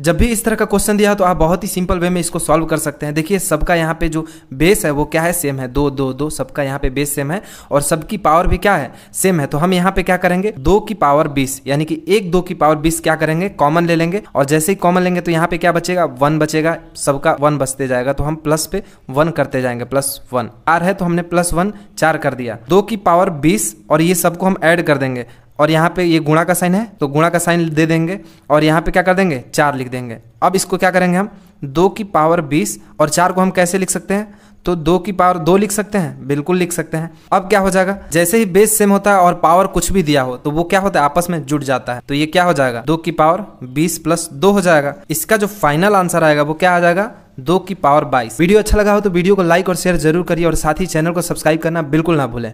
जब भी इस तरह का क्वेश्चन दिया तो आप बहुत ही सिंपल वे में इसको सॉल्व कर सकते हैं देखिए सबका यहाँ पे जो बेस है वो क्या है सेम है दो दो दो सबका यहाँ पे बेस सेम है और सबकी पावर भी क्या है सेम है तो हम यहाँ पे क्या करेंगे दो की पावर बीस यानी कि एक दो की पावर बीस क्या करेंगे कॉमन ले लेंगे और जैसे ही कॉमन लेंगे तो यहाँ पे क्या बचेगा वन बचेगा सबका वन बचते जाएगा तो हम प्लस पे वन करते जाएंगे प्लस वन आर है तो हमने प्लस वन चार कर दिया दो की पावर बीस और ये सबको हम एड कर देंगे और यहाँ पे ये गुणा का साइन है तो गुणा का साइन दे देंगे और यहाँ पे क्या कर देंगे चार लिख देंगे अब इसको क्या करेंगे हम दो की पावर बीस और चार को हम कैसे लिख सकते हैं तो दो की पावर दो लिख सकते हैं बिल्कुल लिख सकते हैं अब क्या हो जाएगा जैसे ही बेस सेम होता है और पावर कुछ भी दिया हो तो वो क्या होता है आपस में जुड़ जाता है तो ये क्या हो जाएगा दो की पावर बीस प्लस दो हो जाएगा इसका जो फाइनल आंसर आएगा वो क्या आ जाएगा दो की पावर बाईस वीडियो अच्छा लगा हो तो वीडियो को लाइक और शेयर जरूर करिए और साथ ही चैनल को सब्सक्राइब करना बिल्कुल ना भूलें